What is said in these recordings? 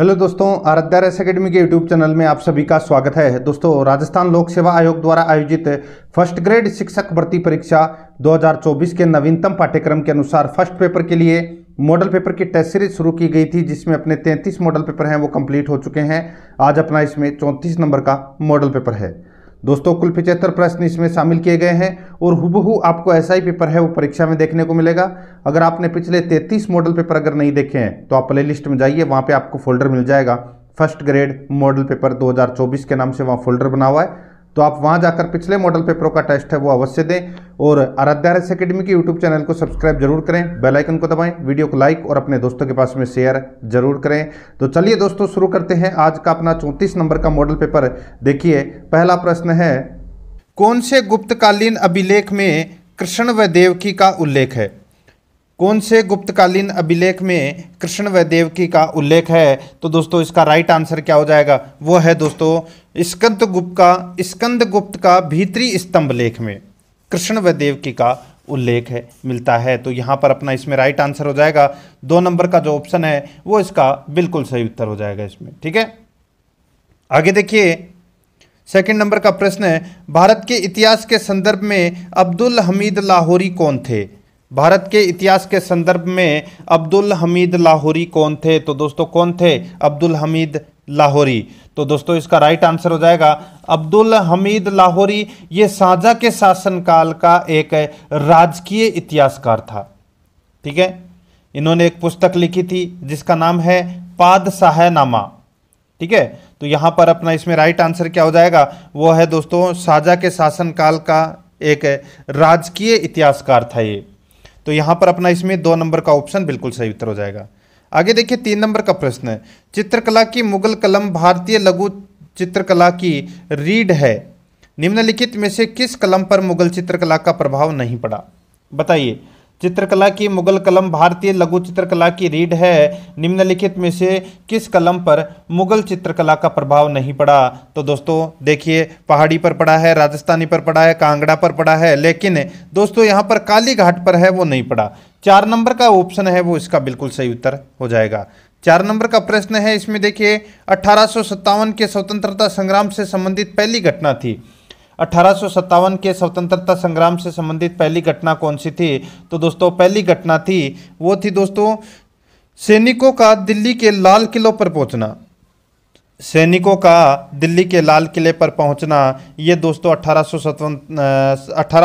hello दोस्तों Aradhya race academy के YouTube channel में आप सभी का स्वागत है दोस्तों राजस्थान लोक सेवा आयोग द्वारा आयोजित फर्स्ट ग्रेड शिक्षक भर्ती परीक्षा 2024 के नवीनतम पाठ्यक्रम के अनुसार फर्स्ट पेपर के लिए मॉडल पेपर की टेस्ट सीरीज शुरू की गई थी जिसमें अपने 33 मॉडल पेपर हैं वो कंप्लीट हो चुके हैं आज अपना इसमें चौंतीस नंबर का मॉडल पेपर है दोस्तों कुल पिचहत्तर प्रश्न इसमें शामिल किए गए हैं और हुबहू आपको ऐसा ही पेपर है वो परीक्षा में देखने को मिलेगा अगर आपने पिछले 33 मॉडल पेपर अगर नहीं देखे हैं तो आप प्ले लिस्ट में जाइए वहाँ पे आपको फोल्डर मिल जाएगा फर्स्ट ग्रेड मॉडल पेपर 2024 के नाम से वहाँ फोल्डर बना हुआ है तो आप वहाँ जाकर पिछले मॉडल पेपरों का टेस्ट है वो अवश्य दें और आराध्या रस अकेडमी के यूट्यूब चैनल को सब्सक्राइब जरूर करें बेल आइकन को दबाएं वीडियो को लाइक और अपने दोस्तों के पास में शेयर जरूर करें तो चलिए दोस्तों शुरू करते हैं आज का अपना चौंतीस नंबर का मॉडल पेपर देखिए पहला प्रश्न है कौन से गुप्तकालीन अभिलेख में कृष्ण व देवकी का उल्लेख है कौन से गुप्तकालीन अभिलेख में कृष्ण व देवकी का उल्लेख है तो दोस्तों इसका राइट आंसर क्या हो जाएगा वो है दोस्तों स्कंद गुप्त का स्कंद गुप्त का भीतरी स्तंभ लेख में कृष्ण व देवकी का उल्लेख है मिलता है तो यहाँ पर अपना इसमें राइट आंसर हो जाएगा दो नंबर का जो ऑप्शन है वो इसका बिल्कुल सही उत्तर हो जाएगा इसमें ठीक है आगे देखिए सेकंड नंबर का प्रश्न है भारत के इतिहास के संदर्भ में अब्दुल हमीद लाहौरी कौन थे भारत के इतिहास के संदर्भ में अब्दुल हमीद लाहौरी कौन थे तो दोस्तों कौन थे अब्दुल हमीद लाहौरी तो दोस्तों इसका राइट आंसर हो जाएगा अब्दुल हमीद लाहौरी ये साझा के शासनकाल का एक राजकीय इतिहासकार था ठीक है इन्होंने एक पुस्तक लिखी थी जिसका नाम है पाद नामा ठीक है तो यहाँ पर अपना इसमें राइट आंसर क्या हो जाएगा वो है दोस्तों साझा के शासनकाल का एक राजकीय इतिहासकार था ये तो यहाँ पर अपना इसमें दो नंबर का ऑप्शन बिल्कुल सही उत्तर हो जाएगा आगे देखिए तीन नंबर का प्रश्न है चित्रकला की मुगल कलम भारतीय लघु चित्रकला की रीड है निम्नलिखित में से किस कलम पर मुगल चित्रकला का प्रभाव नहीं पड़ा बताइए चित्रकला की मुगल कलम भारतीय लघु चित्रकला की रीढ़ है निम्नलिखित में से किस कलम पर मुगल चित्रकला का प्रभाव नहीं पड़ा तो दोस्तों देखिए पहाड़ी पर पड़ा है राजस्थानी पर पड़ा है कांगड़ा पर पड़ा है लेकिन दोस्तों यहाँ पर काली घाट पर है वो नहीं पड़ा चार नंबर का ऑप्शन है वो इसका बिल्कुल सही उत्तर हो जाएगा चार नंबर का प्रश्न है इसमें देखिए अठारह के स्वतंत्रता संग्राम से संबंधित पहली घटना थी अठारह के स्वतंत्रता संग्राम से संबंधित पहली घटना कौन सी थी तो दोस्तों पहली घटना थी वो थी दोस्तों सैनिकों का दिल्ली के लाल किलों पर पहुंचना सैनिकों का दिल्ली के लाल किले पर पहुंचना ये दोस्तों अठारह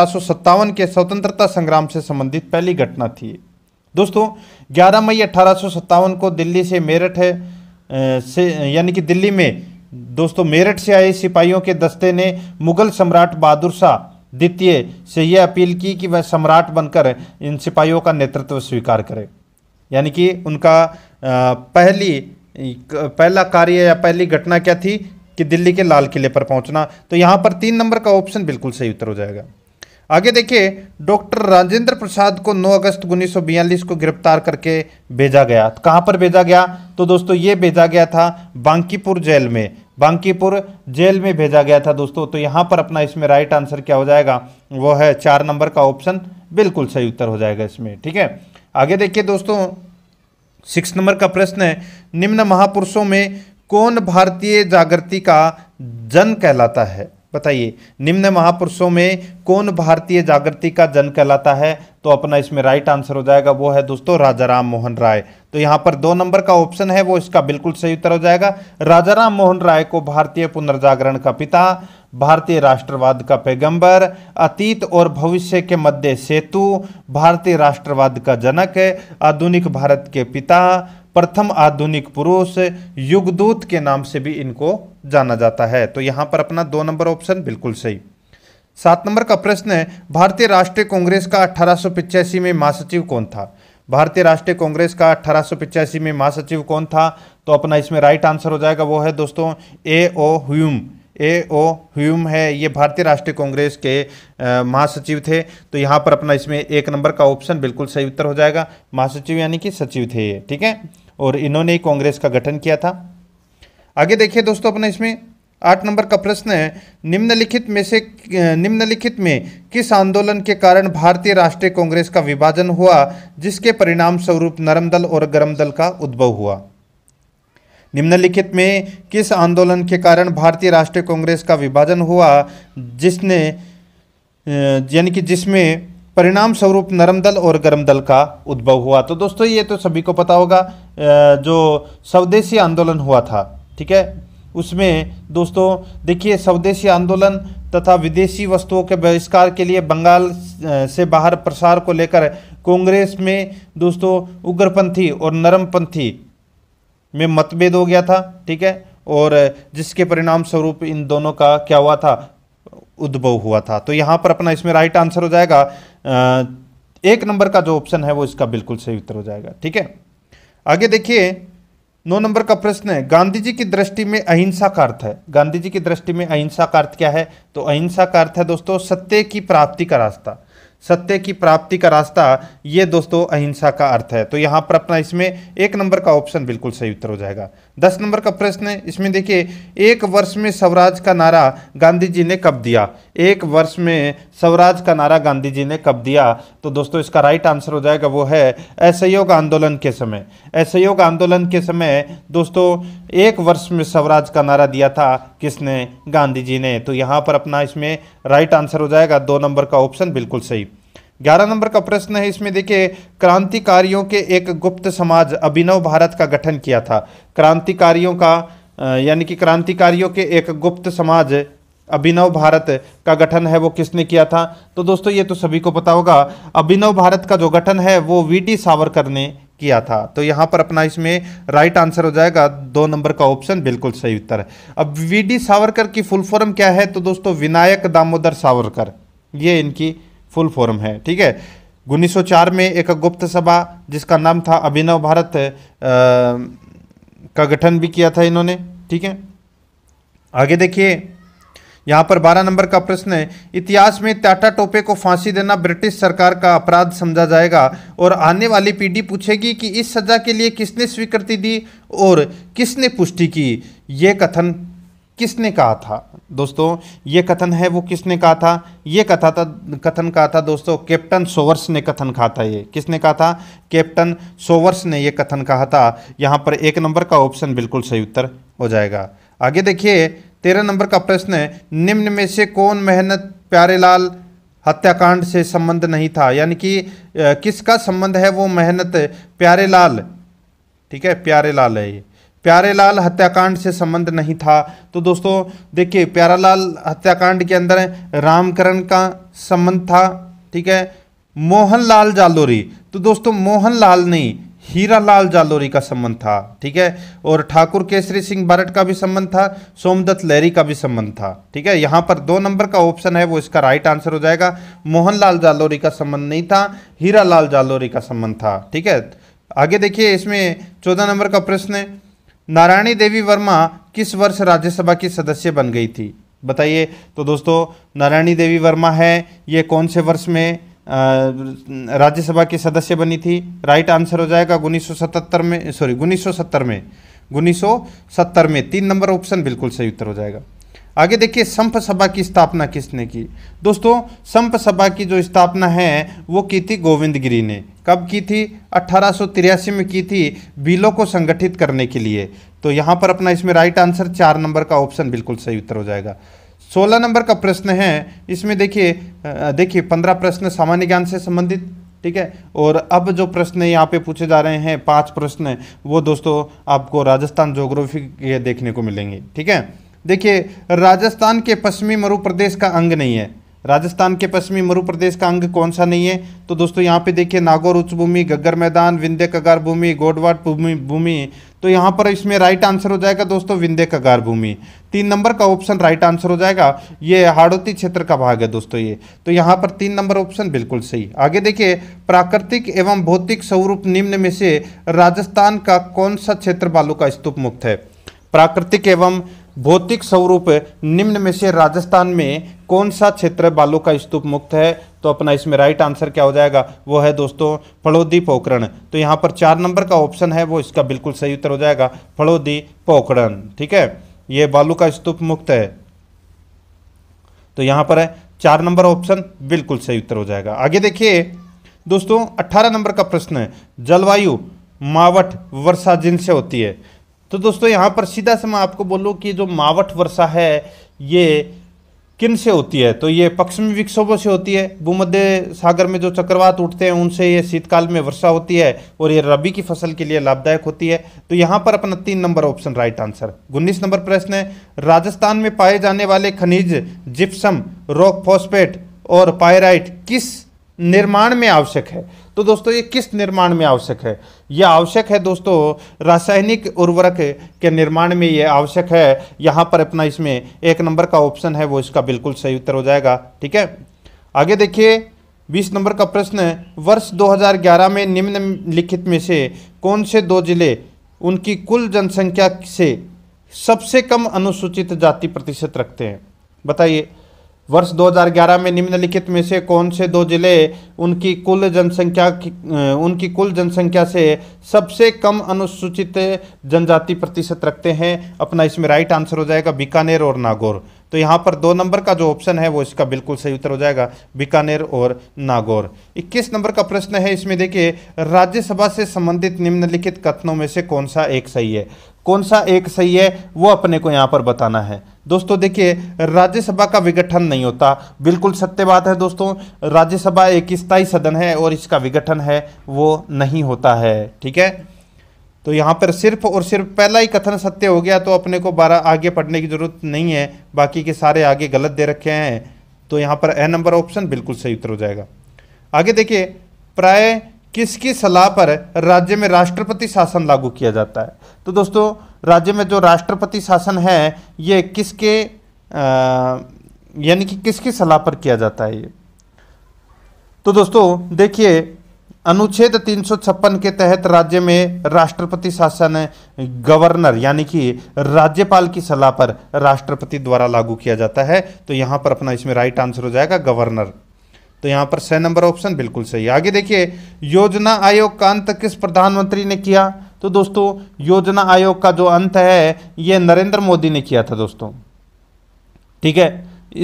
सौ के स्वतंत्रता संग्राम से संबंधित पहली घटना थी दोस्तों 11 मई अठारह को दिल्ली से मेरठ है से यानी कि दिल्ली में दोस्तों मेरठ से आए सिपाहियों के दस्ते ने मुगल सम्राट बहादुर शाह द्वितीय से यह अपील की कि वह सम्राट बनकर इन सिपाहियों का नेतृत्व स्वीकार करे यानी कि उनका पहली पहला कार्य या पहली घटना क्या थी कि दिल्ली के लाल किले पर पहुंचना तो यहाँ पर तीन नंबर का ऑप्शन बिल्कुल सही उत्तर हो जाएगा आगे देखिए डॉक्टर राजेंद्र प्रसाद को 9 अगस्त उन्नीस को गिरफ्तार करके भेजा गया कहाँ पर भेजा गया तो दोस्तों ये भेजा गया था बांकीपुर जेल में बांकीपुर जेल में भेजा गया था दोस्तों तो यहाँ पर अपना इसमें राइट आंसर क्या हो जाएगा वो है चार नंबर का ऑप्शन बिल्कुल सही उत्तर हो जाएगा इसमें ठीक है आगे देखिए दोस्तों सिक्स नंबर का प्रश्न है निम्न महापुरुषों में कौन भारतीय जागृति का जन कहलाता है बताइए निम्न महापुरुषों में कौन भारतीय जागृति का जन कहलाता है तो अपना इसमें राइट आंसर हो जाएगा वो है दोस्तों राजा राम मोहन राय तो यहां पर दो नंबर का ऑप्शन है वो इसका बिल्कुल सही उत्तर हो जाएगा राजा राम मोहन राय को भारतीय पुनर्जागरण का पिता भारतीय राष्ट्रवाद का पैगंबर अतीत और भविष्य के मध्य सेतु भारतीय राष्ट्रवाद का जनक आधुनिक भारत के पिता प्रथम आधुनिक पुरुष युगदूत के नाम से भी इनको जाना जाता है तो यहां पर अपना दो नंबर ऑप्शन बिल्कुल सही सात नंबर का प्रश्न है भारतीय राष्ट्रीय कांग्रेस का अठारह में महासचिव कौन था भारतीय राष्ट्रीय कांग्रेस का अठारह में महासचिव कौन था तो अपना इसमें राइट आंसर हो जाएगा वो है दोस्तों ए ओ ह्यूम ए ओ ह्यूम है ये भारतीय राष्ट्रीय कांग्रेस के महासचिव थे तो यहाँ पर अपना इसमें एक नंबर का ऑप्शन बिल्कुल सही उत्तर हो जाएगा महासचिव यानी कि सचिव थे ये ठीक है और इन्होंने ही कांग्रेस का गठन किया था आगे देखिए दोस्तों अपना इसमें आठ नंबर का प्रश्न है निम्नलिखित में से निम्नलिखित में किस आंदोलन के कारण भारतीय राष्ट्रीय कांग्रेस का विभाजन हुआ जिसके परिणाम स्वरूप नरम दल और गरम दल का उद्भव हुआ निम्नलिखित में किस आंदोलन के कारण भारतीय राष्ट्रीय कांग्रेस का विभाजन हुआ जिसने यानी कि जिसमें परिणाम स्वरूप नरम दल और गरम दल का उद्भव हुआ तो दोस्तों ये तो सभी को पता होगा जो स्वदेशी आंदोलन हुआ था ठीक है उसमें दोस्तों देखिए स्वदेशी आंदोलन तथा विदेशी वस्तुओं के बहिष्कार के लिए बंगाल से बाहर प्रसार को लेकर कांग्रेस में दोस्तों उग्रपंथी और नरमपंथी में मतभेद हो गया था ठीक है और जिसके परिणाम स्वरूप इन दोनों का क्या हुआ था उद्भव हुआ था तो यहाँ पर अपना इसमें राइट आंसर हो जाएगा एक नंबर का जो ऑप्शन है वो इसका बिल्कुल सही उत्तर हो जाएगा ठीक है आगे देखिए नौ नंबर का प्रश्न है गांधी जी की दृष्टि में अहिंसा का अर्थ है गांधी जी की दृष्टि में अहिंसा का अर्थ क्या है तो अहिंसा का अर्थ है दोस्तों सत्य की प्राप्ति का रास्ता सत्य की प्राप्ति का रास्ता ये दोस्तों अहिंसा का अर्थ है तो यहाँ पर अपना इसमें एक नंबर का ऑप्शन बिल्कुल सही उत्तर हो जाएगा दस नंबर का प्रश्न है इसमें देखिए एक वर्ष में स्वराज का नारा गांधी जी ने कब दिया एक वर्ष में स्वराज का नारा गांधी जी ने कब दिया तो दोस्तों इसका राइट आंसर हो जाएगा वो है असहयोग आंदोलन के समय असहयोग आंदोलन के समय दोस्तों एक वर्ष में स्वराज का नारा दिया था किसने गांधी जी ने तो यहाँ पर अपना इसमें राइट आंसर हो जाएगा दो नंबर का ऑप्शन बिल्कुल सही ग्यारह नंबर का प्रश्न है इसमें देखिए क्रांतिकारियों के एक गुप्त समाज अभिनव भारत का गठन किया था क्रांतिकारियों का यानी कि क्रांतिकारियों के एक गुप्त समाज अभिनव भारत का गठन है वो किसने किया था तो दोस्तों ये तो सभी को पता होगा अभिनव भारत का जो गठन है वो वीडी सावरकर ने किया था तो यहाँ पर अपना इसमें राइट आंसर हो जाएगा दो नंबर का ऑप्शन बिल्कुल सही उत्तर है अब डी सावरकर की फुल फॉर्म क्या है तो दोस्तों विनायक दामोदर सावरकर ये इनकी फुल फॉर्म है ठीक है 1904 में एक गुप्त सभा जिसका नाम था अभिनव भारत आ, का गठन भी किया था इन्होंने ठीक है आगे देखिए यहाँ पर 12 नंबर का प्रश्न है इतिहास में टाटा टोपे को फांसी देना ब्रिटिश सरकार का अपराध समझा जाएगा और आने वाली पीढ़ी पूछेगी कि इस सजा के लिए किसने स्वीकृति दी और किसने पुष्टि की ये कथन किसने कहा था दोस्तों ये कथन है वो किसने कहा था ये कथा था कथन कहा था दोस्तों कैप्टन सोवर्स ने कथन कहा था ये किसने कहा था कैप्टन सोवर्स ने ये कथन कहा था यहाँ पर एक नंबर का ऑप्शन बिल्कुल सही उत्तर हो जाएगा आगे देखिए तेरह नंबर का प्रश्न है निम्न में से कौन मेहनत प्यारेलाल हत्याकांड से संबंध नहीं था यानी कि किसका संबंध है वो मेहनत प्यारेलाल ठीक है प्यारेलाल है ये प्यारेलाल हत्याकांड से संबंध नहीं था तो दोस्तों देखिए प्यारालाल हत्याकांड के अंदर रामकरण का संबंध था ठीक है मोहनलाल जालोरी तो दोस्तों मोहनलाल नहीं हीरा लाल जालोरी का संबंध था ठीक है और ठाकुर केसरी सिंह बरट का भी संबंध था सोमदत्त लहरी का भी संबंध था ठीक है यहाँ पर दो नंबर का ऑप्शन है वो इसका राइट आंसर हो जाएगा मोहनलाल जालोरी का संबंध नहीं था हीरा लाल जालोरी का संबंध था ठीक है आगे देखिए इसमें चौदह नंबर का प्रश्न है नारायणी देवी वर्मा किस वर्ष राज्यसभा की सदस्य बन गई थी बताइए तो दोस्तों नारायणी देवी वर्मा है ये कौन से वर्ष में राज्यसभा की सदस्य बनी थी राइट आंसर हो जाएगा उन्नीस में सॉरी उन्नीस में उन्नीस में तीन नंबर ऑप्शन बिल्कुल सही उत्तर हो जाएगा आगे देखिए संप सभा की स्थापना किसने की दोस्तों संप सभा की जो स्थापना है वो की थी गोविंद गिरी ने कब की थी अट्ठारह में की थी बिलों को संगठित करने के लिए तो यहाँ पर अपना इसमें राइट आंसर चार नंबर का ऑप्शन बिल्कुल सही उत्तर हो जाएगा सोलह नंबर का प्रश्न है इसमें देखिए देखिए पंद्रह प्रश्न सामान्य ज्ञान से संबंधित ठीक है और अब जो प्रश्न यहाँ पे पूछे जा रहे हैं पांच प्रश्न वो दोस्तों आपको राजस्थान जोग्राफी के देखने को मिलेंगे ठीक है देखिए राजस्थान के पश्चिमी मरु प्रदेश का अंग नहीं है राजस्थान के पश्चिमी मरु प्रदेश का अंग कौन सा नहीं है तो दोस्तों यहाँ पे देखिए नागौर उच्च भूमि गग्गर मैदान विंध्य कगार भूमि गोडवाट भूमि भूमि तो यहाँ पर इसमें राइट आंसर हो जाएगा दोस्तों विंध्य कगार भूमि तीन नंबर का ऑप्शन राइट आंसर हो जाएगा ये हाड़ोती क्षेत्र का भाग है दोस्तों ये तो यहाँ पर तीन नंबर ऑप्शन बिल्कुल सही आगे देखिए प्राकृतिक एवं भौतिक स्वरूप निम्न में से राजस्थान का कौन सा क्षेत्र बालू का स्तूप मुक्त है प्राकृतिक एवं भौतिक स्वरूप निम्न में से राजस्थान में कौन सा क्षेत्र बालू का स्तूप मुक्त है तो अपना इसमें राइट आंसर क्या हो जाएगा वो है दोस्तों फलोदी पोखरण तो यहाँ पर चार नंबर का ऑप्शन है वो इसका बिल्कुल सही उत्तर हो जाएगा फलोदी पोखरण ठीक है ये बालू का स्तूप मुक्त है तो यहाँ पर है चार नंबर ऑप्शन बिल्कुल सही उत्तर हो जाएगा आगे देखिए दोस्तों अट्ठारह नंबर का प्रश्न है जलवायु मावट वर्षा जिनसे होती है तो दोस्तों यहाँ पर सीधा से मैं आपको बोलूँ कि जो मावट वर्षा है ये किन से होती है तो ये पश्चिमी विक्षोभों से होती है भूमध्य सागर में जो चक्रवात उठते हैं उनसे ये शीतकाल में वर्षा होती है और ये रबी की फसल के लिए लाभदायक होती है तो यहाँ पर अपना तीन नंबर ऑप्शन राइट आंसर उन्नीस नंबर प्रश्न है राजस्थान में पाए जाने वाले खनिज जिप्सम रॉक फॉस्पेट और पायराइट किस निर्माण में आवश्यक है तो दोस्तों ये किस निर्माण में आवश्यक है यह आवश्यक है दोस्तों रासायनिक उर्वरक के निर्माण में यह आवश्यक है यहाँ पर अपना इसमें एक नंबर का ऑप्शन है वो इसका बिल्कुल सही उत्तर हो जाएगा ठीक है आगे देखिए बीस नंबर का प्रश्न वर्ष 2011 में निम्नलिखित में से कौन से दो जिले उनकी कुल जनसंख्या से सबसे कम अनुसूचित जाति प्रतिशत रखते हैं बताइए वर्ष 2011 में निम्नलिखित में से कौन से दो जिले उनकी कुल जनसंख्या उनकी कुल जनसंख्या से सबसे कम अनुसूचित जनजाति प्रतिशत रखते हैं अपना इसमें राइट आंसर हो जाएगा बीकानेर और नागौर तो यहाँ पर दो नंबर का जो ऑप्शन है वो इसका बिल्कुल सही उत्तर हो जाएगा बीकानेर और नागौर इक्कीस नंबर का प्रश्न है इसमें देखिए राज्यसभा से संबंधित निम्नलिखित कथनों में से कौन सा एक सही है कौन सा एक सही है वो अपने को यहाँ पर बताना है दोस्तों देखिए राज्यसभा का विघटन नहीं होता बिल्कुल सत्य बात है दोस्तों राज्यसभा एक स्थायी सदन है और इसका विघटन है वो नहीं होता है ठीक है तो यहाँ पर सिर्फ और सिर्फ पहला ही कथन सत्य हो गया तो अपने को बारह आगे पढ़ने की ज़रूरत नहीं है बाकी के सारे आगे गलत दे रखे हैं तो यहाँ पर ए नंबर ऑप्शन बिल्कुल सही उत्तर हो जाएगा आगे देखिए प्राय किसकी सलाह पर राज्य में राष्ट्रपति शासन लागू किया जाता है तो दोस्तों राज्य में जो राष्ट्रपति शासन है ये किसके यानी कि किसकी सलाह पर किया जाता है ये तो दोस्तों देखिए अनुच्छेद तीन के तहत राज्य में राष्ट्रपति शासन गवर्नर यानी कि राज्यपाल की सलाह पर राष्ट्रपति द्वारा लागू किया जाता है तो यहाँ पर अपना इसमें राइट आंसर हो जाएगा गवर्नर तो यहाँ पर छः नंबर ऑप्शन बिल्कुल सही आगे देखिए योजना आयोग का अंत किस प्रधानमंत्री ने किया तो दोस्तों योजना आयोग का जो अंत है ये नरेंद्र मोदी ने किया था दोस्तों ठीक है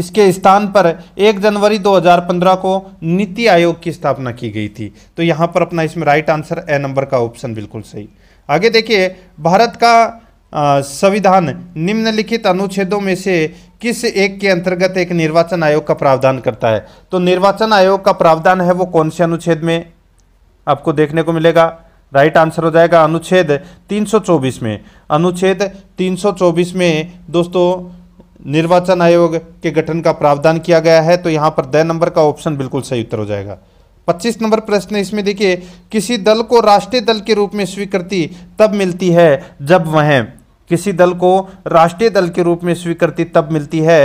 इसके स्थान पर 1 जनवरी 2015 को नीति आयोग की स्थापना की गई थी तो यहां पर अपना इसमें राइट आंसर ए नंबर का ऑप्शन बिल्कुल सही आगे देखिए भारत का संविधान निम्नलिखित अनुच्छेदों में से किस एक के अंतर्गत एक निर्वाचन आयोग का प्रावधान करता है तो निर्वाचन आयोग का प्रावधान है वो कौन से अनुच्छेद में आपको देखने को मिलेगा राइट आंसर हो जाएगा अनुच्छेद 324 में अनुच्छेद 324 में दोस्तों निर्वाचन आयोग के गठन का प्रावधान किया गया है तो यहाँ पर द नंबर का ऑप्शन बिल्कुल सही उत्तर हो जाएगा 25 नंबर प्रश्न इसमें देखिए किसी दल को राष्ट्रीय दल के रूप में स्वीकृति तब मिलती है जब वह किसी दल को राष्ट्रीय दल के रूप में स्वीकृति तब मिलती है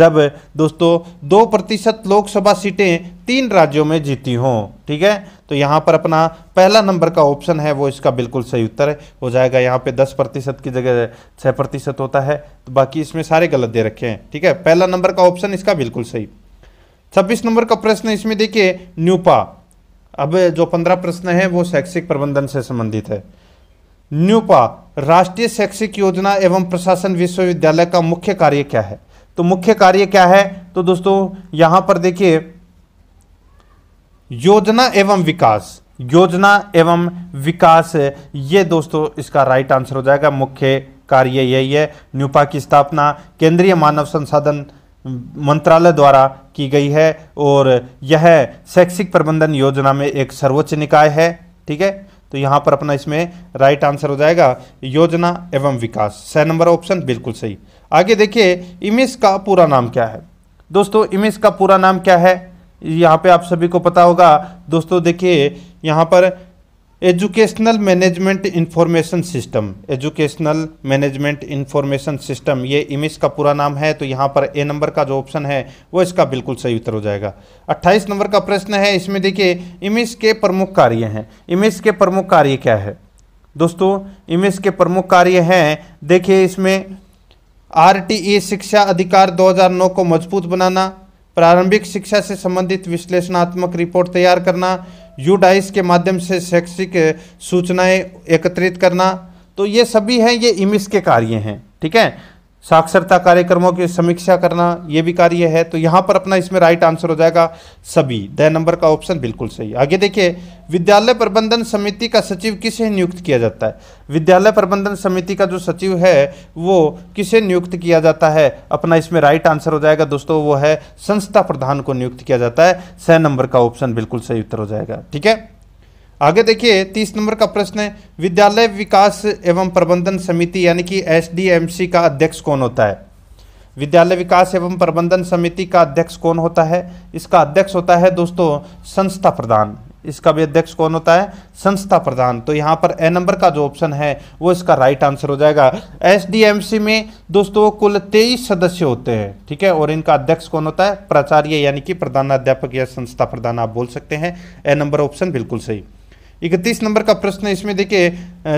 जब दोस्तों दो प्रतिशत लोकसभा सीटें तीन राज्यों में जीती हों ठीक है तो यहाँ पर अपना पहला नंबर का ऑप्शन है वो इसका बिल्कुल सही उत्तर है हो जाएगा यहाँ पे दस प्रतिशत की जगह छः प्रतिशत होता है तो बाकी इसमें सारे गलत दे रखे हैं ठीक है पहला नंबर का ऑप्शन इसका बिल्कुल सही छब्बीस नंबर का प्रश्न इसमें देखिए न्यूपा अब जो पंद्रह प्रश्न है वो शैक्षिक प्रबंधन से संबंधित है न्यूपा राष्ट्रीय शैक्षिक योजना एवं प्रशासन विश्वविद्यालय का मुख्य कार्य क्या है तो मुख्य कार्य क्या है तो दोस्तों यहां पर देखिए योजना एवं विकास योजना एवं विकास ये दोस्तों इसका राइट आंसर हो जाएगा मुख्य कार्य यही है न्यूपा की स्थापना केंद्रीय मानव संसाधन मंत्रालय द्वारा की गई है और यह शैक्षिक प्रबंधन योजना में एक सर्वोच्च निकाय है ठीक है तो यहाँ पर अपना इसमें राइट आंसर हो जाएगा योजना एवं विकास सह नंबर ऑप्शन बिल्कुल सही आगे देखिए इमेज का पूरा नाम क्या है दोस्तों इमेज का पूरा नाम क्या है यहाँ पे आप सभी को पता होगा दोस्तों देखिए यहाँ पर educational management information system educational management information system ये इमेज का पूरा नाम है तो यहाँ पर ए नंबर का जो ऑप्शन है वो इसका बिल्कुल सही उत्तर हो जाएगा 28 नंबर का प्रश्न है इसमें देखिए इमेज के प्रमुख कार्य हैं इमेज के प्रमुख कार्य क्या है दोस्तों इमेज के प्रमुख कार्य हैं देखिए इसमें आर शिक्षा अधिकार दो को मजबूत बनाना प्रारंभिक शिक्षा से संबंधित विश्लेषणात्मक रिपोर्ट तैयार करना यू डाइस के माध्यम से शैक्षिक सूचनाएं एकत्रित करना तो ये सभी हैं ये इमिस के कार्य हैं ठीक है साक्षरता कार्यक्रमों की समीक्षा करना ये भी कार्य है तो यहाँ पर अपना इसमें राइट आंसर हो जाएगा सभी द नंबर का ऑप्शन बिल्कुल सही आगे देखिए विद्यालय प्रबंधन समिति का सचिव किसे नियुक्त किया जाता है विद्यालय प्रबंधन समिति का जो सचिव है वो किसे नियुक्त किया जाता है अपना इसमें राइट आंसर हो जाएगा दोस्तों वो है संस्था प्रधान को नियुक्त किया जाता है स नंबर का ऑप्शन बिल्कुल सही उत्तर हो जाएगा ठीक है आगे देखिए तीस नंबर का प्रश्न है विद्यालय विकास एवं प्रबंधन समिति यानी कि एस का अध्यक्ष कौन होता है विद्यालय विकास एवं प्रबंधन समिति का अध्यक्ष कौन होता है इसका अध्यक्ष होता है दोस्तों संस्था प्रधान इसका भी अध्यक्ष कौन होता है संस्था प्रधान तो यहाँ पर ए नंबर का जो ऑप्शन है वो इसका राइट आंसर हो जाएगा एसडीएमसी में दोस्तों कुल तेईस सदस्य होते हैं ठीक है और इनका अध्यक्ष कौन होता है प्राचार्य यानी कि प्रधानाध्यापक या संस्था प्रधान आप बोल सकते हैं ए नंबर ऑप्शन बिल्कुल सही इकतीस नंबर का प्रश्न इसमें देखिए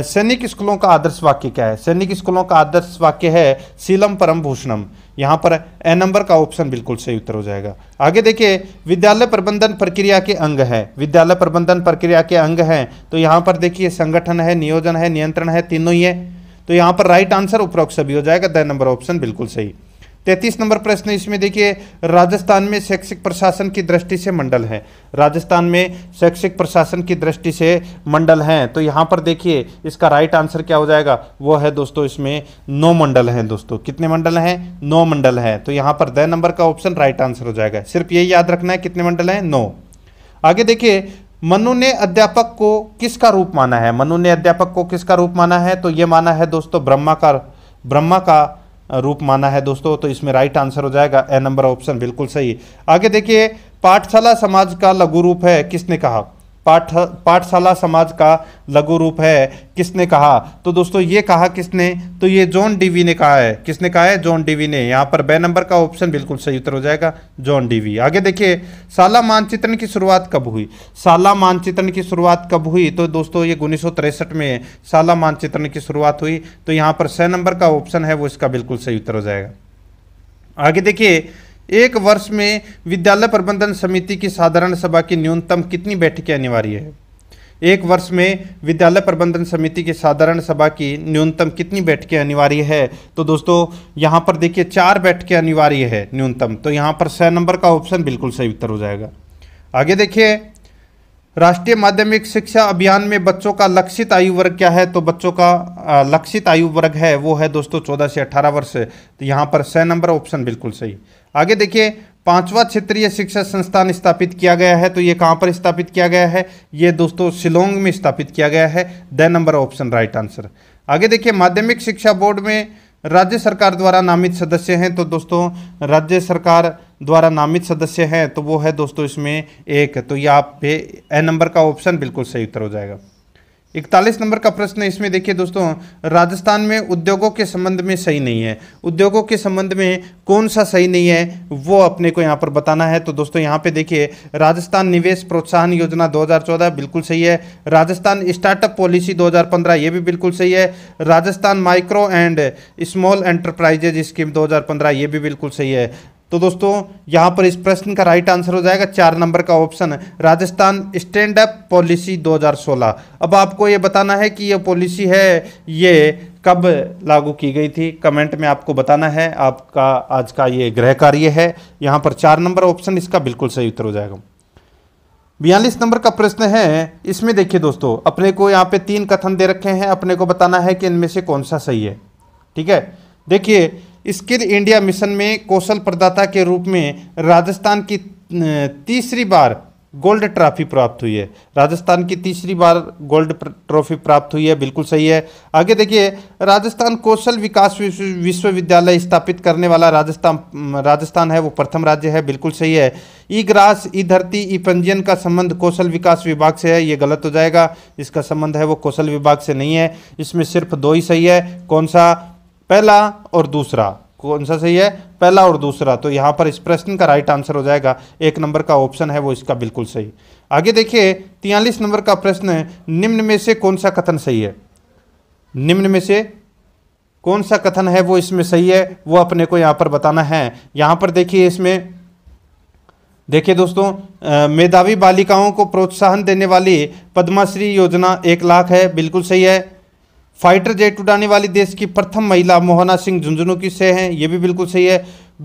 सैनिक स्कूलों का आदर्श वाक्य क्या है सैनिक स्कूलों का आदर्श वाक्य है सीलम परम भूषणम यहाँ पर ए नंबर का ऑप्शन बिल्कुल सही उत्तर हो जाएगा आगे देखिए विद्यालय प्रबंधन प्रक्रिया के अंग है विद्यालय प्रबंधन प्रक्रिया के अंग हैं तो यहाँ पर देखिए संगठन है नियोजन है नियंत्रण है तीनों ही है तो यहाँ पर राइट आंसर उपरोक्त सभी हो जाएगा द नंबर ऑप्शन बिल्कुल सही तैतीस नंबर प्रश्न इसमें देखिए राजस्थान में शैक्षिक प्रशासन की दृष्टि से मंडल है राजस्थान में शैक्षिक प्रशासन की दृष्टि से मंडल हैं तो यहाँ पर देखिए इसका राइट आंसर क्या हो जाएगा वो है दोस्तों इसमें नौ मंडल हैं दोस्तों कितने मंडल हैं नौ मंडल हैं तो यहाँ पर द नंबर का ऑप्शन राइट आंसर हो जाएगा सिर्फ ये याद रखना है कितने मंडल हैं नौ आगे देखिए मनु ने अध्यापक को किसका रूप माना है मनु ने अध्यापक को किसका रूप माना है तो ये माना है दोस्तों ब्रह्मा का ब्रह्मा का रूप माना है दोस्तों तो इसमें राइट आंसर हो जाएगा ए नंबर ऑप्शन बिल्कुल सही आगे देखिए पाठशाला समाज का लघु रूप है किसने कहा पाठ पाठशाला समाज का लघु रूप है किसने कहा तो दोस्तों ये कहा किसने तो ये जॉन डीवी ने कहा है किसने कहा है जॉन डीवी ने यहाँ पर बे नंबर का ऑप्शन बिल्कुल सही उत्तर हो जाएगा जॉन डीवी आगे देखिए साला मानचित्रण की शुरुआत कब हुई साला मानचित्रण की शुरुआत कब हुई तो दोस्तों ये उन्नीस में साला मानचित्रण की शुरुआत हुई तो यहाँ पर स नंबर का ऑप्शन है वो इसका बिल्कुल सही उत्तर हो जाएगा आगे देखिए एक वर्ष में विद्यालय प्रबंधन समिति की साधारण सभा की न्यूनतम कितनी बैठकें अनिवार्य है एक वर्ष में विद्यालय प्रबंधन समिति की साधारण सभा की न्यूनतम कितनी बैठकें अनिवार्य है तो दोस्तों यहाँ पर देखिए चार बैठकें अनिवार्य है न्यूनतम तो यहाँ पर छः नंबर का ऑप्शन बिल्कुल सही उत्तर हो जाएगा आगे देखिए राष्ट्रीय माध्यमिक शिक्षा अभियान में बच्चों का लक्षित आयु वर्ग क्या है तो बच्चों का लक्षित आयु वर्ग है वो है दोस्तों 14 से 18 वर्ष तो यहाँ पर सह नंबर ऑप्शन बिल्कुल सही आगे देखिए पांचवा क्षेत्रीय शिक्षा संस्थान स्थापित किया गया है तो ये कहाँ पर स्थापित किया गया है ये दोस्तों शिलोंग में स्थापित किया गया है D number option right answer आगे देखिए माध्यमिक शिक्षा बोर्ड में राज्य सरकार द्वारा नामित सदस्य हैं तो दोस्तों राज्य सरकार द्वारा नामित सदस्य हैं तो वो है दोस्तों इसमें एक तो आप पे ए नंबर का ऑप्शन बिल्कुल सही उत्तर हो जाएगा इकतालीस नंबर का प्रश्न इसमें देखिए दोस्तों राजस्थान में उद्योगों के संबंध में सही नहीं है उद्योगों के संबंध में कौन सा सही नहीं है वो अपने को यहाँ पर बताना है तो दोस्तों यहाँ पे देखिए राजस्थान निवेश प्रोत्साहन योजना 2014 बिल्कुल सही है राजस्थान स्टार्टअप पॉलिसी 2015 ये भी बिल्कुल सही है Rajasthan micro and small enterprises scheme दो ये भी बिल्कुल सही है तो दोस्तों यहाँ पर इस प्रश्न का राइट आंसर हो जाएगा चार नंबर का option Rajasthan stand up policy 2016 अब आपको ये बताना है कि ये पॉलिसी है ये कब लागू की गई थी कमेंट में आपको बताना है आपका आज का ये गृह कार्य है यहाँ पर चार नंबर ऑप्शन इसका बिल्कुल सही उत्तर हो जाएगा बयालीस नंबर का प्रश्न है इसमें देखिए दोस्तों अपने को यहाँ पे तीन कथन दे रखे हैं अपने को बताना है कि इनमें से कौन सा सही है ठीक है देखिए स्किल इंडिया मिशन में कौशल प्रदाता के रूप में राजस्थान की तीसरी बार गोल्ड ट्रॉफी प्राप्त हुई है राजस्थान की तीसरी बार गोल्ड ट्रॉफी प्राप्त हुई है बिल्कुल सही है आगे देखिए राजस्थान कौशल विकास विश्वविद्यालय स्थापित करने वाला राजस्थान राजस्थान है वो प्रथम राज्य है बिल्कुल सही है ई ग्रास ई धरती ई पंजीयन का संबंध कौशल विकास विभाग से है ये गलत हो जाएगा इसका संबंध है वो कौशल विभाग से नहीं है इसमें सिर्फ दो ही सही है कौन सा पहला और दूसरा कौन सा सही है पहला और दूसरा तो यहाँ पर इस प्रश्न का राइट आंसर हो जाएगा एक नंबर का ऑप्शन है वो इसका बिल्कुल सही आगे देखिए तियालीस नंबर का प्रश्न निम्न में से कौन सा कथन सही है निम्न में से कौन सा कथन है वो इसमें सही है वो अपने को यहाँ पर बताना है यहाँ पर देखिए इसमें देखिए दोस्तों आ, मेधावी बालिकाओं को प्रोत्साहन देने वाली पद्माश्री योजना एक लाख है बिल्कुल सही है फाइटर जेट उड़ाने वाली देश की प्रथम महिला मोहना सिंह झुंझुनू की से हैं ये भी बिल्कुल सही है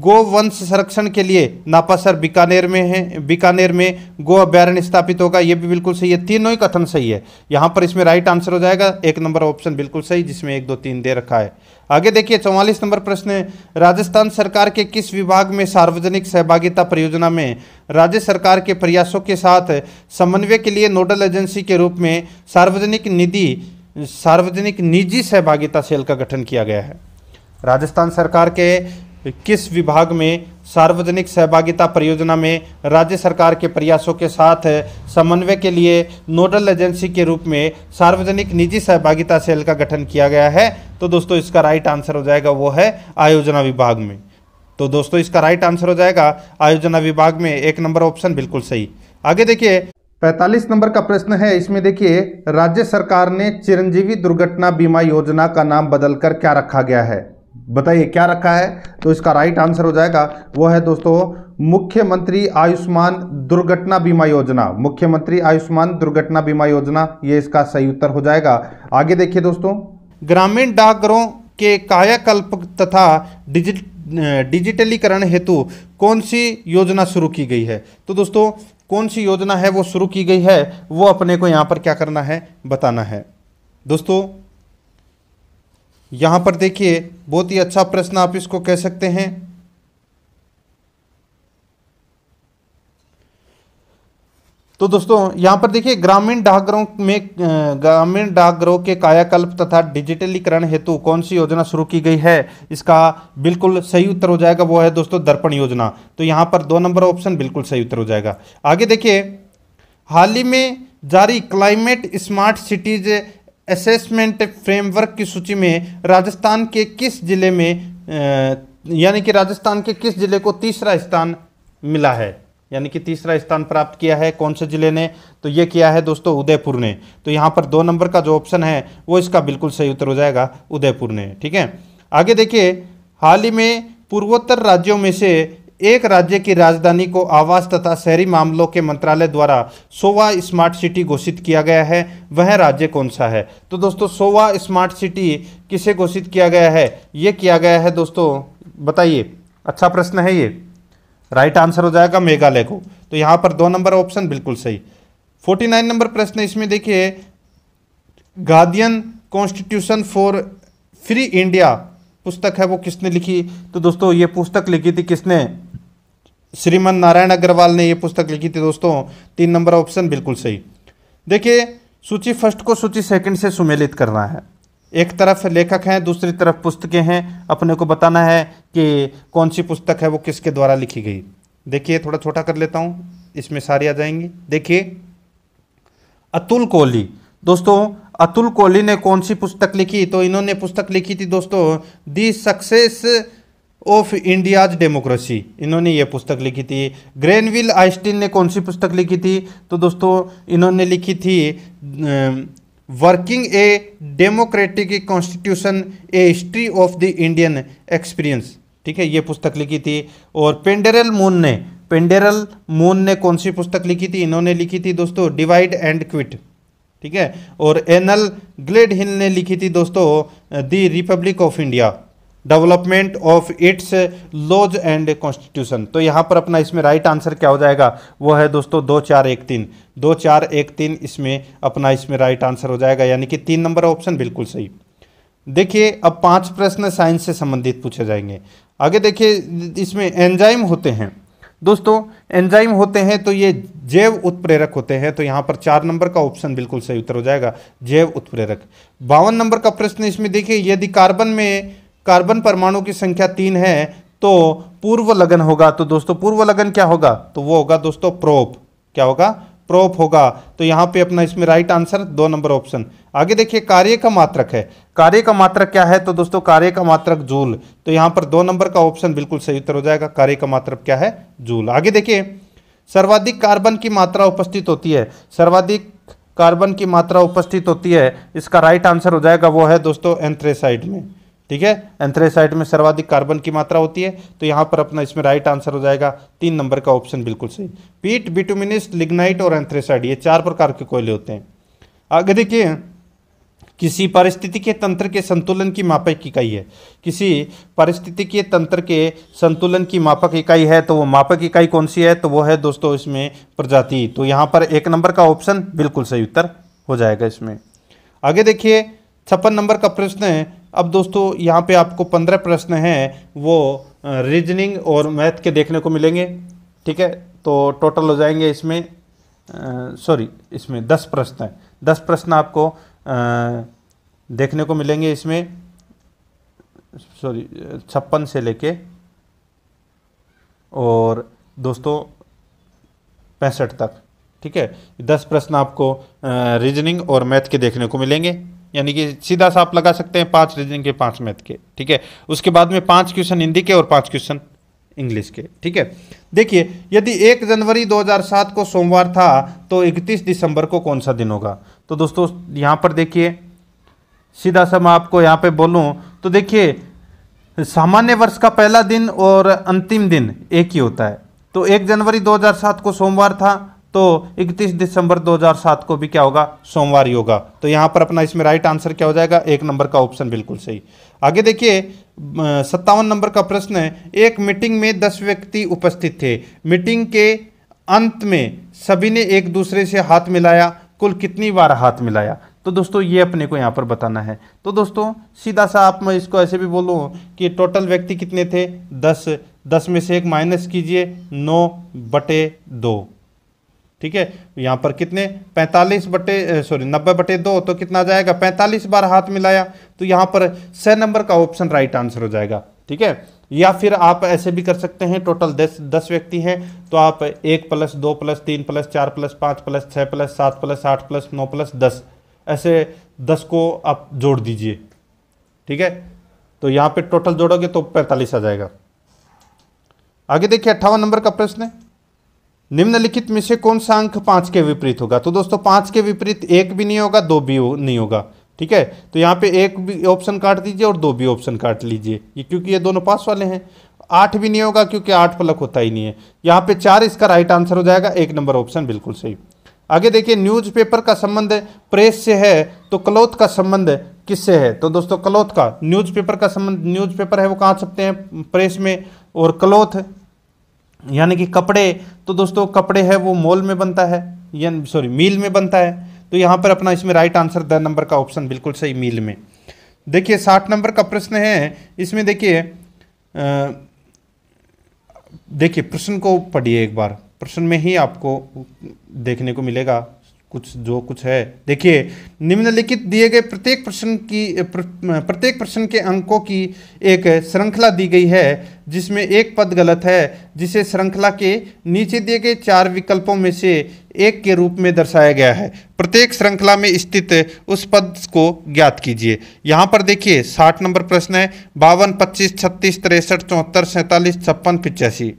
गो वंश संरक्षण के लिए नापासर बीकानेर में है बीकानेर में गो अभ्यारण्य स्थापित होगा ये भी बिल्कुल सही है तीनों ही कथन सही है यहाँ पर इसमें राइट आंसर हो जाएगा एक नंबर ऑप्शन बिल्कुल सही जिसमें एक दो तीन दे रखा है आगे देखिए चौवालीस नंबर प्रश्न है राजस्थान सरकार के किस विभाग में सार्वजनिक सहभागिता परियोजना में राज्य सरकार के प्रयासों के साथ समन्वय के लिए नोडल एजेंसी के रूप में सार्वजनिक निधि सार्वजनिक निजी सहभागिता सेल का गठन किया गया है राजस्थान सरकार के किस विभाग में सार्वजनिक सहभागिता परियोजना में राज्य सरकार के प्रयासों के साथ समन्वय के लिए नोडल एजेंसी के रूप में सार्वजनिक निजी सहभागिता सेल का गठन किया गया है तो दोस्तों इसका राइट आंसर हो जाएगा वो है आयोजना विभाग में तो दोस्तों इसका राइट आंसर हो जाएगा आयोजना विभाग में एक नंबर ऑप्शन बिल्कुल सही आगे देखिए पैंतालीस नंबर का प्रश्न है इसमें देखिए राज्य सरकार ने चिरंजीवी दुर्घटना बीमा योजना का नाम बदलकर क्या रखा गया है बताइए क्या रखा है तो इसका राइट आंसर हो जाएगा वो है दोस्तों मुख्यमंत्री आयुष्मान दुर्घटना बीमा योजना मुख्यमंत्री आयुष्मान दुर्घटना बीमा योजना ये इसका सही उत्तर हो जाएगा आगे देखिए दोस्तों ग्रामीण डाकघरों के कायाकल्प तथा डिजिट डिजिटलीकरण हेतु कौन सी योजना शुरू की गई है तो दोस्तों कौन सी योजना है वो शुरू की गई है वो अपने को यहाँ पर क्या करना है बताना है दोस्तों यहाँ पर देखिए बहुत ही अच्छा प्रश्न आप इसको कह सकते हैं तो दोस्तों यहाँ पर देखिए ग्रामीण डाकघरों में ग्रामीण डाकघरों के कायाकल्प तथा डिजिटलीकरण हेतु कौन सी योजना शुरू की गई है इसका बिल्कुल सही उत्तर हो जाएगा वो है दोस्तों दर्पण योजना तो यहाँ पर दो नंबर ऑप्शन बिल्कुल सही उत्तर हो जाएगा आगे देखिए हाल ही में जारी climate smart cities assessment framework की सूची में राजस्थान के किस जिले में यानी कि राजस्थान के किस जिले को तीसरा स्थान मिला है यानी कि तीसरा स्थान प्राप्त किया है कौन से ज़िले ने तो ये किया है दोस्तों उदयपुर ने तो यहाँ पर दो नंबर का जो ऑप्शन है वो इसका बिल्कुल सही उत्तर हो जाएगा उदयपुर ने ठीक है आगे देखिए हाल ही में पूर्वोत्तर राज्यों में से एक राज्य की राजधानी को आवास तथा शहरी मामलों के मंत्रालय द्वारा सोवा स्मार्ट सिटी घोषित किया गया है वह राज्य कौन सा है तो दोस्तों सोवा स्मार्ट सिटी किसे घोषित किया गया है ये किया गया है दोस्तों बताइए अच्छा प्रश्न है ये राइट आंसर हो जाएगा मेघालय को तो यहाँ पर दो नंबर ऑप्शन बिल्कुल सही फोर्टी नाइन नंबर प्रश्न इसमें देखिए Gandhian constitution for free India पुस्तक है वो किसने लिखी तो दोस्तों ये पुस्तक लिखी थी किसने श्रीमन नारायण अग्रवाल ने ये पुस्तक लिखी थी दोस्तों तीन नंबर ऑप्शन बिल्कुल सही देखिए सूची फर्स्ट को सूची सेकंड से सुमेलित करना है एक तरफ लेखक हैं दूसरी तरफ पुस्तकें हैं अपने को बताना है कि कौन सी पुस्तक है वो किसके द्वारा लिखी गई देखिए थोड़ा छोटा कर लेता हूँ इसमें सारी आ जाएंगी देखिए अतुल कोहली दोस्तों अतुल कोहली ने कौन सी पुस्तक लिखी तो इन्होंने पुस्तक लिखी थी दोस्तों the success of India's democracy इन्होंने ये पुस्तक लिखी थी ग्रेनविल आइस्टीन ने कौन सी पुस्तक लिखी थी तो दोस्तों इन्होंने लिखी थी working a democratic constitution a history of the Indian experience ठीक है ये पुस्तक लिखी थी और पेंडेरल मून ने पेंडेरल मून ने कौन सी पुस्तक लिखी थी इन्होंने लिखी थी दोस्तों डिवाइड एंड क्विट ठीक है और एनल ग्लेड हिल ने लिखी थी दोस्तों the republic of India development of its laws and constitution तो यहाँ पर अपना इसमें राइट आंसर क्या हो जाएगा वो है दोस्तों दो चार एक तीन दो चार एक तीन इसमें अपना इसमें राइट आंसर हो जाएगा यानी कि तीन नंबर ऑप्शन बिल्कुल सही देखिए अब पांच प्रश्न साइंस से संबंधित पूछे जाएंगे आगे देखिए इसमें एंजाइम होते हैं दोस्तों एंजाइम होते हैं तो ये जैव उत्प्रेरक होते हैं तो यहाँ पर चार नंबर का ऑप्शन बिल्कुल सही उत्तर हो जाएगा जैव उत्प्रेरक बावन नंबर का प्रश्न इसमें देखिए यदि कार्बन में कार्बन परमाणु की संख्या तीन है तो पूर्व लगन होगा तो दोस्तों पूर्व लगन क्या होगा तो वो होगा दोस्तों प्रोप क्या होगा प्रोप होगा तो यहाँ पे अपना इसमें राइट आंसर दो नंबर ऑप्शन आगे देखिए कार्य का मात्रक है कार्य का मात्रक क्या है तो दोस्तों कार्य का मात्रक जूल तो यहाँ पर दो नंबर का ऑप्शन बिल्कुल सही उत्तर हो जाएगा कार्य का मात्रक क्या है जूल आगे देखिए सर्वाधिक कार्बन की मात्रा उपस्थित होती है सर्वाधिक कार्बन की मात्रा उपस्थित होती है इसका राइट आंसर हो जाएगा वो है दोस्तों एंथ्रेसाइड में ठीक है एंथ्रेसाइट में सर्वाधिक कार्बन की मात्रा होती है तो यहाँ पर अपना इसमें राइट आंसर हो जाएगा तीन नंबर का ऑप्शन बिल्कुल सही पीट बिटुमिनिस लिग्नाइट और एंथ्रेसाइड ये चार प्रकार के कोयले होते हैं आगे देखिए किसी के तंत्र के संतुलन की मापक इकाई है किसी परिस्थिति के तंत्र के संतुलन की मापक इकाई है तो वो मापक इकाई कौन सी है तो वो है दोस्तों इसमें प्रजाति तो यहाँ पर एक नंबर का ऑप्शन बिल्कुल सही उत्तर हो जाएगा इसमें आगे देखिए छप्पन नंबर का प्रश्न है अब दोस्तों यहाँ पे आपको पंद्रह प्रश्न हैं वो रीजनिंग और मैथ के देखने को मिलेंगे ठीक है तो टोटल हो जाएंगे इसमें सॉरी इसमें दस प्रश्न हैं दस प्रश्न आपको आ, देखने को मिलेंगे इसमें सॉरी छप्पन से लेके और दोस्तों पैंसठ तक ठीक है दस प्रश्न आपको रीजनिंग और मैथ के देखने को मिलेंगे यानी कि सीधा सा आप लगा सकते हैं पांच रीजनिंग के पांच मैथ के ठीक है उसके बाद में पांच क्वेश्चन हिंदी के और पांच क्वेश्चन इंग्लिश के ठीक है देखिए यदि एक जनवरी 2007 को सोमवार था तो 31 दिसंबर को कौन सा दिन होगा तो दोस्तों यहाँ पर देखिए सीधा सा मैं आपको यहाँ पे बोलूँ तो देखिए सामान्य वर्ष का पहला दिन और अंतिम दिन एक ही होता है तो एक जनवरी दो को सोमवार था तो 31 दिसंबर 2007 को भी क्या होगा सोमवार ही होगा तो यहाँ पर अपना इसमें राइट आंसर क्या हो जाएगा एक नंबर का ऑप्शन बिल्कुल सही आगे देखिए सत्तावन नंबर का प्रश्न है एक मीटिंग में दस व्यक्ति उपस्थित थे मीटिंग के अंत में सभी ने एक दूसरे से हाथ मिलाया कुल कितनी बार हाथ मिलाया तो दोस्तों ये अपने को यहाँ पर बताना है तो दोस्तों सीधा सा आप मैं इसको ऐसे भी बोलूँ कि टोटल व्यक्ति कितने थे दस दस में से एक माइनस कीजिए नौ बटे दो ठीक है यहाँ पर कितने 45 बटे सॉरी 90 बटे दो तो कितना आ जाएगा 45 बार हाथ मिलाया तो यहाँ पर स नंबर का ऑप्शन राइट आंसर हो जाएगा ठीक है या फिर आप ऐसे भी कर सकते हैं टोटल दस दस व्यक्ति हैं तो आप एक प्लस दो प्लस तीन प्लस चार प्लस पाँच प्लस छः प्लस सात प्लस आठ प्लस नौ प्लस दस ऐसे दस को आप जोड़ दीजिए ठीक है तो यहाँ पे टोटल जोड़ोगे तो पैंतालीस आ जाएगा आगे देखिए अट्ठावन नंबर का प्रश्न है निम्नलिखित में से कौन सा अंक पांच के विपरीत होगा तो दोस्तों पांच के विपरीत एक भी नहीं होगा दो भी नहीं होगा ठीक है तो यहाँ पे एक भी ऑप्शन काट दीजिए और दो भी ऑप्शन काट लीजिए ये क्योंकि ये दोनों पास वाले हैं आठ भी नहीं होगा क्योंकि आठ प्लक होता ही नहीं है यहाँ पे चार इसका राइट आंसर हो जाएगा एक नंबर ऑप्शन बिल्कुल सही आगे देखिए न्यूज़पेपर का संबंध प्रेस से है तो क्लोथ का संबंध किससे है तो दोस्तों क्लोथ का न्यूज़पेपर का संबंध न्यूज़पेपर है वो कहाँ छपते हैं प्रेस में और क्लोथ यानी कि कपड़े तो दोस्तों कपड़े है वो मॉल में बनता है सॉरी मील में बनता है तो यहाँ पर अपना इसमें राइट आंसर द नंबर का ऑप्शन बिल्कुल सही मील में देखिए साठ नंबर का प्रश्न है इसमें देखिए देखिए प्रश्न को पढ़िए एक बार प्रश्न में ही आपको देखने को मिलेगा कुछ जो कुछ है देखिए निम्नलिखित दिए गए प्रत्येक प्रश्न की प्रत्येक प्रश्न के अंकों की एक श्रृंखला दी गई है जिसमें एक पद गलत है जिसे श्रृंखला के नीचे दिए गए चार विकल्पों में से एक के रूप में दर्शाया गया है प्रत्येक श्रृंखला में स्थित उस पद को ज्ञात कीजिए यहाँ पर देखिए साठ नंबर प्रश्न है बावन पच्चीस छत्तीस तिरसठ चौहत्तर सैंतालीस छप्पन पिचासी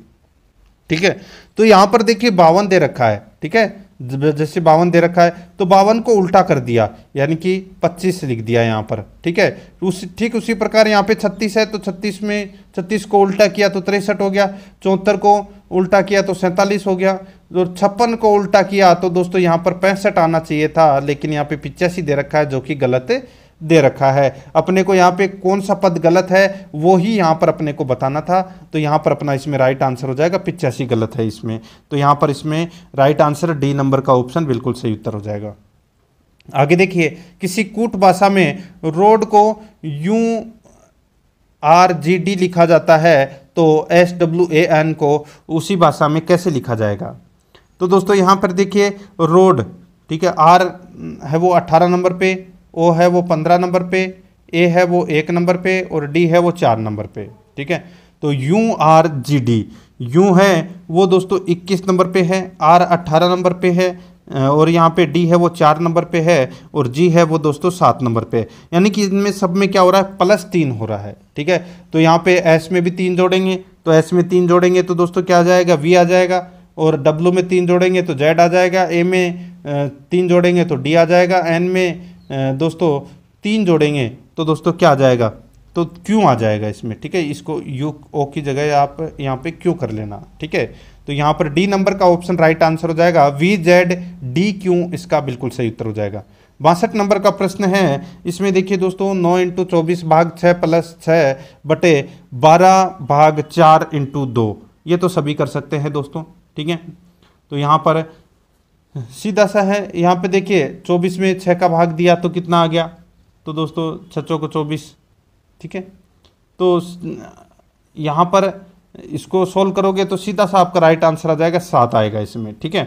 ठीक है तो यहाँ पर देखिए बावन दे रखा है ठीक है जैसे बावन दे रखा है तो बावन को उल्टा कर दिया यानी कि पच्चीस लिख दिया यहाँ पर ठीक है उस ठीक उसी प्रकार यहाँ पे छत्तीस है तो छत्तीस में छत्तीस को उल्टा किया तो तिरसठ हो गया चौहत्तर को उल्टा किया तो सैंतालीस हो गया और छप्पन को उल्टा किया तो दोस्तों यहाँ पर पैंसठ आना चाहिए था लेकिन यहाँ पे पिचासी दे रखा है जो कि गलत है दे रखा है अपने को यहाँ पे कौन सा पद गलत है वो ही यहाँ पर अपने को बताना था तो यहाँ पर अपना इसमें राइट आंसर हो जाएगा पिचासी गलत है इसमें तो यहाँ पर इसमें राइट आंसर डी नंबर का ऑप्शन बिल्कुल सही उत्तर हो जाएगा आगे देखिए किसी कूट भाषा में रोड को यू आर जी डी लिखा जाता है तो एस डब्ल्यू ए एन को उसी भाषा में कैसे लिखा जाएगा तो दोस्तों यहाँ पर देखिए रोड ठीक है आर है वो अट्ठारह नंबर पे ओ है वो पंद्रह नंबर पे ए है वो एक नंबर पे और डी है वो चार नंबर पे ठीक है तो U R G D U है वो दोस्तों इक्कीस नंबर पे है आर अट्ठारह नंबर पे है और यहाँ पे डी है वो चार नंबर पे है और जी है वो दोस्तों सात नंबर पे यानी कि इनमें सब में क्या हो रहा है प्लस तीन हो रहा है ठीक है तो यहाँ पे एस में भी तीन जोड़ेंगे तो एस में तीन जोड़ेंगे तो दोस्तों क्या आ जाएगा वी आ जाएगा और डब्लू में तीन जोड़ेंगे तो जेड आ जाएगा ए में तीन जोड़ेंगे तो डी आ जाएगा एन में दोस्तों तीन जोड़ेंगे तो दोस्तों क्या आ जाएगा तो क्यों आ जाएगा इसमें ठीक है इसको यू ओ की जगह आप यहाँ पे क्यों कर लेना ठीक है तो यहाँ पर डी नंबर का ऑप्शन राइट आंसर हो जाएगा वी जेड डी क्यू इसका बिल्कुल सही उत्तर हो जाएगा बासठ नंबर का प्रश्न है इसमें देखिए दोस्तों नौ इंटू चौबीस भाग छः प्लस छः बटे बारह भाग चार इंटू दो ये तो सभी कर सकते हैं दोस्तों ठीक है तो यहाँ पर सीधा सा है यहाँ पे देखिए चौबीस में छः का भाग दिया तो कितना आ गया तो दोस्तों छचों को चौबीस ठीक है तो यहाँ पर इसको सोल्व करोगे तो सीधा सा आपका राइट आंसर आ जाएगा सात आएगा इसमें ठीक है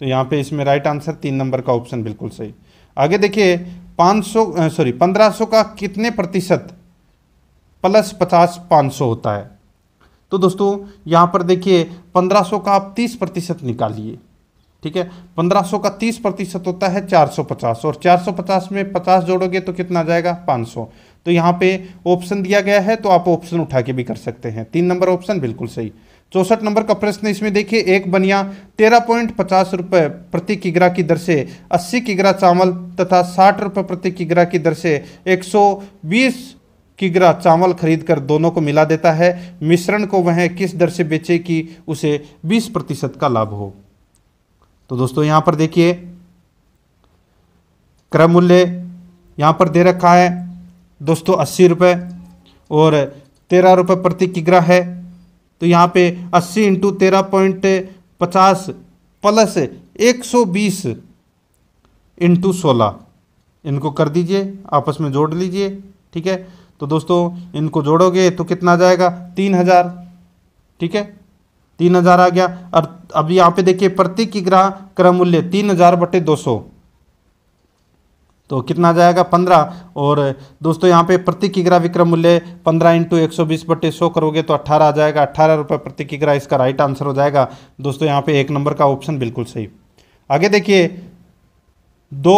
तो यहाँ पे इसमें राइट आंसर तीन नंबर का ऑप्शन बिल्कुल सही आगे देखिए 500 सॉरी 1500 का कितने प्रतिशत प्लस पचास पाँच सौ होता है तो दोस्तों यहाँ पर देखिए 1500 का आप 30 प्रतिशत निकालिए ठीक है 1500 का 30 प्रतिशत होता है 450 और 450 में 50 जोड़ोगे तो कितना आ जाएगा 500 तो यहाँ पे ऑप्शन दिया गया है तो आप ऑप्शन उठा के भी कर सकते हैं तीन नंबर ऑप्शन बिल्कुल सही चौसठ नंबर का प्रश्न इसमें देखिए एक बनिया तेरह पॉइंट पचास रुपये प्रति किग्रा की दर से अस्सी किग्रा चावल तथा साठ रुपये प्रति किग्रा की दर से एक सौ बीस किग्रा चावल खरीद कर दोनों को मिला देता है मिश्रण को वह किस दर से बेचे कि उसे बीस प्रतिशत का लाभ हो तो दोस्तों यहाँ पर देखिए क्रय मूल्य यहाँ पर दे रखा है दोस्तों अस्सी रुपये और तेरह रुपये प्रति किग्रा है तो यहाँ पे अस्सी इंटू तेरह पॉइंट पचास प्लस एक सौ बीस इंटू सोलह इनको कर दीजिए आपस में जोड़ लीजिए ठीक है तो दोस्तों इनको जोड़ोगे तो कितना जाएगा तीन हज़ार ठीक है तीन हजार आ गया और अब यहाँ पे देखिए प्रति किग्रा क्रम मूल्य तीन हजार बटे दो सौ तो कितना जाएगा पंद्रह और दोस्तों यहाँ पे प्रति किग्रा विक्रम मूल्य पंद्रह इंटू एक सौ बीस बटे सौ करोगे तो अट्ठारह आ जाएगा अट्ठारह रुपये प्रति किग्रा इसका राइट आंसर हो जाएगा दोस्तों यहाँ पे एक नंबर का ऑप्शन बिल्कुल सही आगे देखिए दो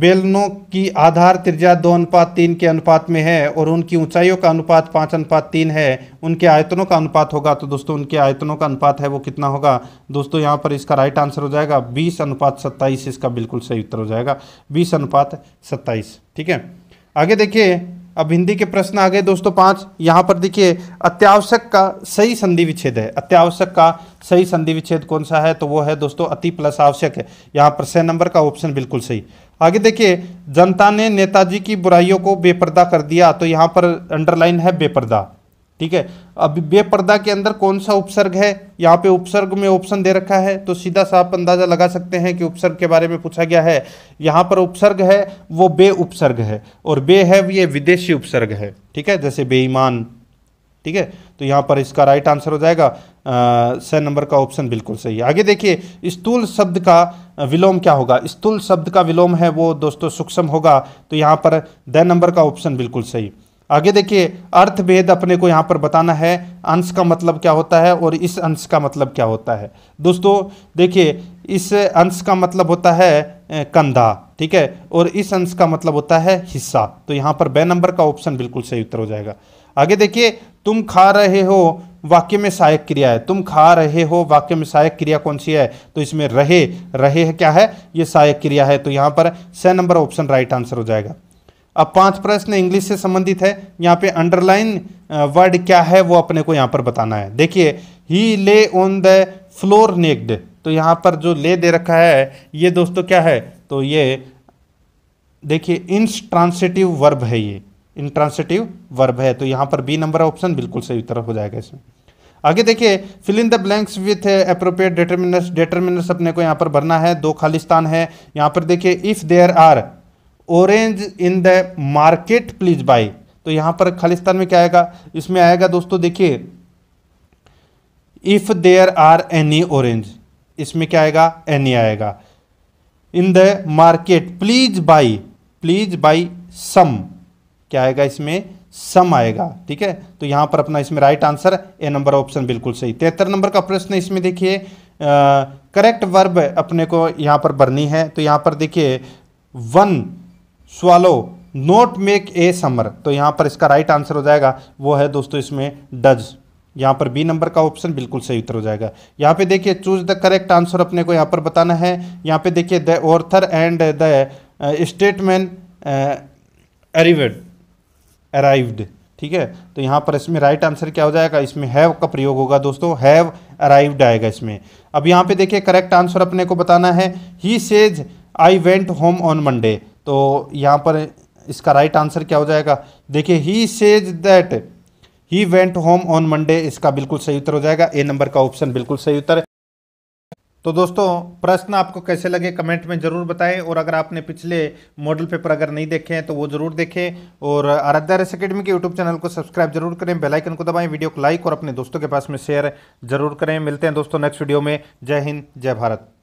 बेलनों की आधार त्रिज्या दो अनुपात तीन के अनुपात में है और उनकी ऊंचाइयों का अनुपात पाँच अनुपात तीन है उनके आयतनों का अनुपात होगा तो दोस्तों उनके आयतनों का अनुपात है वो कितना होगा दोस्तों यहाँ पर इसका राइट आंसर हो जाएगा बीस अनुपात सत्ताईस इसका बिल्कुल सही उत्तर हो जाएगा बीस अनुपात सत्ताईस ठीक है आगे देखिए अब हिंदी के प्रश्न आ गए दोस्तों पांच यहां पर देखिए अत्यावश्यक का सही संधि विच्छेद है अत्यावश्यक का सही संधि विच्छेद कौन सा है तो वो है दोस्तों अति प्लस आवश्यक है यहाँ पर छः नंबर का ऑप्शन बिल्कुल सही आगे देखिए जनता ने नेताजी की बुराइयों को बेपर्दा कर दिया तो यहाँ पर अंडरलाइन है बेपर्दा ठीक है अब बेपर्दा के अंदर कौन सा उपसर्ग है यहाँ पे उपसर्ग में ऑप्शन दे रखा है तो सीधा सा आप अंदाज़ा लगा सकते हैं कि उपसर्ग के बारे में पूछा गया है यहाँ पर उपसर्ग है वो बे उपसर्ग है और बे है ये विदेशी उपसर्ग है ठीक है जैसे बेईमान ठीक है तो यहाँ पर इसका राइट आंसर हो जाएगा स नंबर का ऑप्शन बिल्कुल सही है आगे देखिए स्थूल शब्द का विलोम क्या होगा स्थूल शब्द का विलोम है वो दोस्तों सूक्ष्म होगा तो यहाँ पर द नंबर का ऑप्शन बिल्कुल सही आगे देखिए अर्थभेद अपने को यहाँ पर बताना है अंश का मतलब क्या होता है और इस अंश का मतलब क्या होता है दोस्तों देखिए इस अंश का मतलब होता है कंधा ठीक है और इस अंश का मतलब होता है हिस्सा तो यहाँ पर बे नंबर का ऑप्शन बिल्कुल सही उत्तर हो जाएगा आगे देखिए तुम खा रहे हो वाक्य में सहायक क्रिया है तुम खा रहे हो वाक्य में सहायक क्रिया कौन सी है तो इसमें रहे रहे है क्या है ये सहायक क्रिया है तो यहाँ पर स नंबर ऑप्शन राइट आंसर हो जाएगा अब पांच प्रश्न इंग्लिश से संबंधित है यहाँ पे अंडरलाइन वर्ड क्या है वो अपने को यहाँ पर बताना है देखिए ही ले ऑन द फ्लोर नेक्ड तो यहाँ पर जो ले दे रखा है ये दोस्तों क्या है तो ये देखिए इंट्रांसिटिव वर्ब है ये इंट्रांसिटिव वर्ब है तो यहाँ पर बी नंबर ऑप्शन बिल्कुल सही तरह हो जाएगा इसमें आगे देखिए fill in the blanks with appropriate determiners determiners अपने को यहाँ पर भरना है दो खालिस्तान है यहाँ पर देखिए if there are orange in the market please buy तो यहां पर खालिस्तान में क्या आएगा इसमें आएगा दोस्तों देखिए if there are any orange इसमें क्या आएगा एनी आएगा in the market please buy please buy some क्या आएगा इसमें सम आएगा ठीक है तो यहां पर अपना इसमें right answer A number option बिल्कुल सही तिहत्तर नंबर का प्रश्न इसमें देखिए करेक्ट वर्ब अपने को यहां पर भरनी है तो यहां पर देखिए one swallow not make a summer तो यहाँ पर इसका राइट आंसर हो जाएगा वो है दोस्तों इसमें डज यहाँ पर बी नंबर का ऑप्शन बिल्कुल सही उत्तर हो जाएगा यहाँ पे देखिए चूज द करेक्ट आंसर अपने को यहाँ पर बताना है यहाँ पे देखिए the author and the statesman arrived arrived ठीक है तो यहाँ पर इसमें राइट आंसर क्या हो जाएगा इसमें हैव का प्रयोग होगा दोस्तों हैव अराइव्ड आएगा इसमें अब यहाँ पे देखिए करेक्ट आंसर अपने को बताना है he says I went home on Monday तो यहाँ पर इसका राइट आंसर क्या हो जाएगा देखिए he says that he went home on Monday इसका बिल्कुल सही उत्तर हो जाएगा ए नंबर का ऑप्शन बिल्कुल सही उत्तर है तो दोस्तों प्रश्न आपको कैसे लगे कमेंट में ज़रूर बताएं और अगर आपने पिछले मॉडल पेपर अगर नहीं देखे हैं तो वो ज़रूर देखें और आराध्या रेस अकेडमी के यूट्यूब चैनल को सब्सक्राइब जरूर करें बेल आइकन को दबाएं वीडियो को लाइक और अपने दोस्तों के पास में शेयर जरूर करें मिलते हैं दोस्तों नेक्स्ट वीडियो में जय हिंद जय भारत